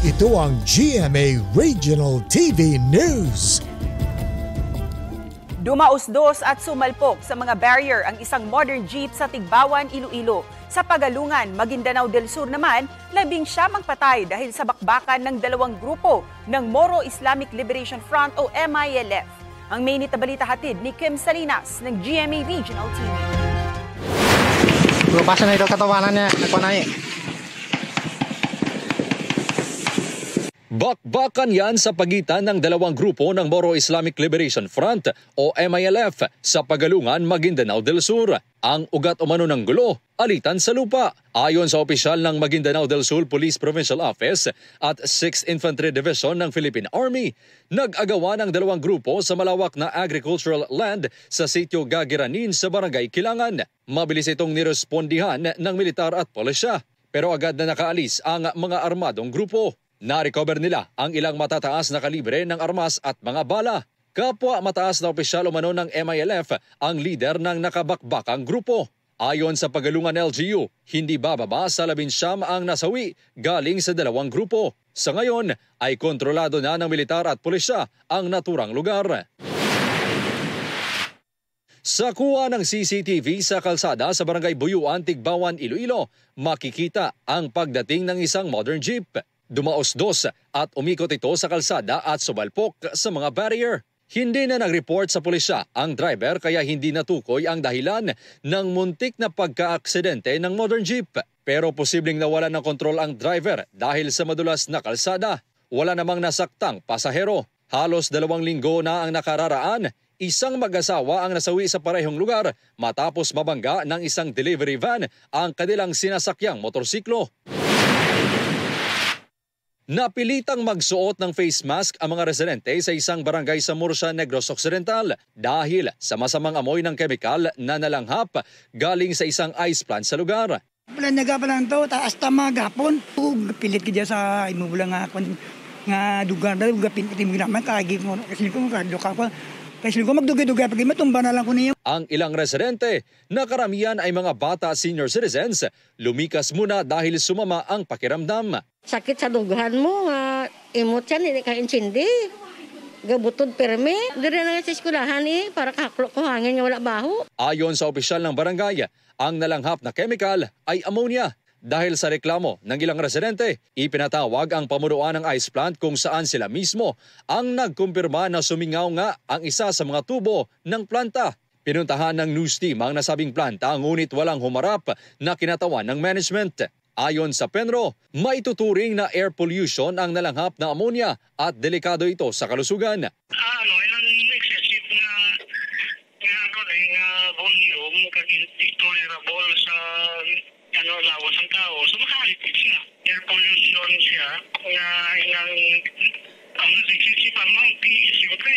Ito ang GMA Regional TV News. Dumausdos at sumalpok sa mga barrier ang isang modern jeep sa Tigbawan, Iloilo. Sa Pagalungan, Maguindanao del Sur naman, labing siyam ang patay dahil sa bakbakan ng dalawang grupo ng Moro Islamic Liberation Front o MILF. Ang mainit na balita hatid ni Kim Salinas ng GMA Regional TV. Bro, pasa na ito katawanan niya. Nagpanay. Bakbakan yan sa pagitan ng dalawang grupo ng Moro Islamic Liberation Front o MILF sa Pagalungan, Maguindanao del Sur. Ang ugat umano ng gulo, alitan sa lupa. Ayon sa opisyal ng Maguindanao del Sur Police Provincial Office at 6th Infantry Division ng Philippine Army, nag-agawa ng dalawang grupo sa malawak na agricultural land sa sitio Gagiranin sa Barangay Kilangan. Mabilis itong nirespondihan ng militar at polisya. Pero agad na nakaalis ang mga armadong grupo. Na-recover nila ang ilang matataas na kalibre ng armas at mga bala. Kapwa mataas na opisyal umano ng MILF ang lider ng nakabakbakang grupo. Ayon sa pagalungan LGU, hindi bababa sa labinsyam ang nasawi galing sa dalawang grupo. Sa ngayon ay kontrolado na ng militar at pulisya ang naturang lugar. Sa kuha ng CCTV sa kalsada sa barangay Buyuan, Tigbawan, Iloilo, makikita ang pagdating ng isang modern jeep. Dumaos-dos at umikot ito sa kalsada at subalpok sa mga barrier. Hindi na nag-report sa pulisya ang driver kaya hindi natukoy ang dahilan ng muntik na pagkaaksidente ng modern jeep. Pero posibleng nawala ng kontrol ang driver dahil sa madulas na kalsada. Wala namang nasaktang pasahero. Halos dalawang linggo na ang nakararaan, isang mag-asawa ang nasawi sa parehong lugar matapos mabangga ng isang delivery van ang kanilang sinasakyang motorsiklo. Napilitang magsuot ng face mask ang mga residente sa isang barangay sa Mursa, Negros Occidental dahil sa masamang amoy ng kemikal na nalanghap galing sa isang ice plant sa lugar. Palanaga pa lang to, taas tama gapon. Pilit ka sa imubula ah, nga, nga dugan, gapin itim naman, kagig mo, kasi ko, kadlo ka kasi kung magdugay-dugay, pag matumba na lang ko niya. Ang ilang residente, na karamihan ay mga bata senior citizens, lumikas muna dahil sumama ang pakiramdam. Sakit sa dugan mo, uh, imot yan, hindi ka insindi. Gabutod perme, dire na sa eskulahan eh, para kaklo ko hangin nga wala baho. Ayon sa opisyal ng barangay, ang nalanghap na chemical ay ammonia dahil sa reklamo ng ilang residente, ipinatawag ang pamunuan ng ice plant kung saan sila mismo ang nagkumpirma na sumingaw nga ang isa sa mga tubo ng planta. Pinuntahan ng news team ang nasabing planta ngunit walang humarap na kinatawan ng management. Ayon sa Penro, maituturing na air pollution ang nalanghap na ammonia at delikado ito sa kalusugan. Ah, ano, ilang excessive na, na, ano, na ah, volume, intolerable sa ano, lawas ang tao. So makahalipit siya. Air pollution siya na inang ang nagsisipan ng siyempre,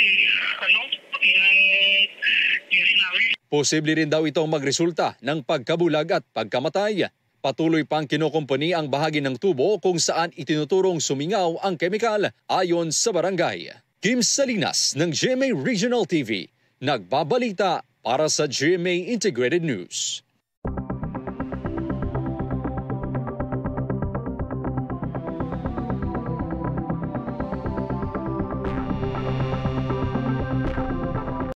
ano, inang irinawin. Posible rin daw itong magresulta ng pagkabulag at pagkamatay. Patuloy pang kinukumpuni ang bahagi ng tubo kung saan itinuturong sumingaw ang kemikal ayon sa barangay. Kim Salinas ng GMA Regional TV, nagbabalita para sa GMA Integrated News.